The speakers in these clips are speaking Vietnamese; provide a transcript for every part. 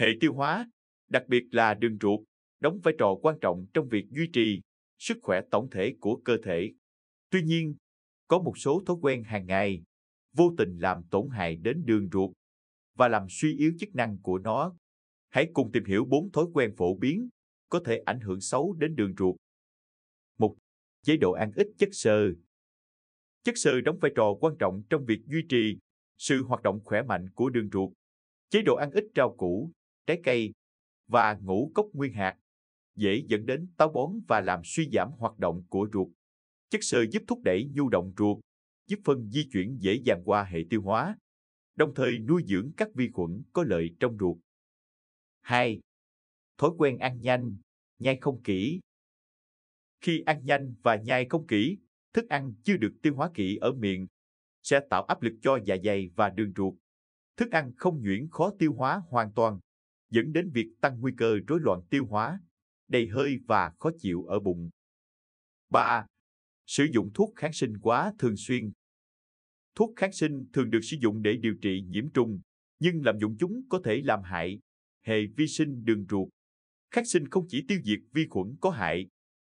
Hệ tiêu hóa, đặc biệt là đường ruột, đóng vai trò quan trọng trong việc duy trì sức khỏe tổng thể của cơ thể. Tuy nhiên, có một số thói quen hàng ngày vô tình làm tổn hại đến đường ruột và làm suy yếu chức năng của nó. Hãy cùng tìm hiểu bốn thói quen phổ biến có thể ảnh hưởng xấu đến đường ruột. Một, Chế độ ăn ít chất xơ. Chất xơ đóng vai trò quan trọng trong việc duy trì sự hoạt động khỏe mạnh của đường ruột. Chế độ ăn ít rau củ, trái cây và ngũ cốc nguyên hạt, dễ dẫn đến táo bón và làm suy giảm hoạt động của ruột. Chất xơ giúp thúc đẩy nhu động ruột, giúp phân di chuyển dễ dàng qua hệ tiêu hóa, đồng thời nuôi dưỡng các vi khuẩn có lợi trong ruột. 2. Thói quen ăn nhanh, nhai không kỹ. Khi ăn nhanh và nhai không kỹ, thức ăn chưa được tiêu hóa kỹ ở miệng sẽ tạo áp lực cho dạ dày và đường ruột. Thức ăn không nhuyễn khó tiêu hóa hoàn toàn, dẫn đến việc tăng nguy cơ rối loạn tiêu hóa, đầy hơi và khó chịu ở bụng. 3. Sử dụng thuốc kháng sinh quá thường xuyên. Thuốc kháng sinh thường được sử dụng để điều trị nhiễm trùng, nhưng lạm dụng chúng có thể làm hại hệ vi sinh đường ruột. Kháng sinh không chỉ tiêu diệt vi khuẩn có hại,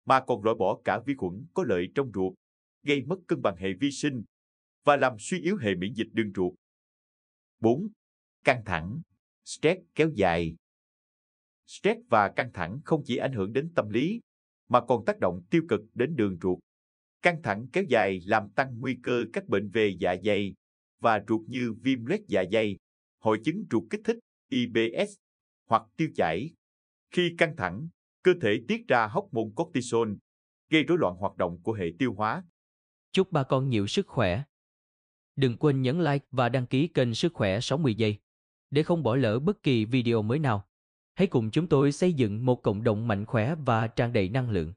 mà còn loại bỏ cả vi khuẩn có lợi trong ruột, gây mất cân bằng hệ vi sinh và làm suy yếu hệ miễn dịch đường ruột. 4. Căng thẳng, stress kéo dài stress và căng thẳng không chỉ ảnh hưởng đến tâm lý mà còn tác động tiêu cực đến đường ruột căng thẳng kéo dài làm tăng nguy cơ các bệnh về dạ dày và ruột như viêm loét dạ dày hội chứng ruột kích thích IBS hoặc tiêu chảy. Khi căng thẳng, cơ thể tiết ra hóc môn cortisol, gây rối loạn hoạt động của hệ tiêu hóa. Chúc bà con nhiều sức khỏe. Đừng quên nhấn like và đăng ký kênh Sức khỏe 60 giây để không bỏ lỡ bất kỳ video mới nào. Hãy cùng chúng tôi xây dựng một cộng đồng mạnh khỏe và tràn đầy năng lượng.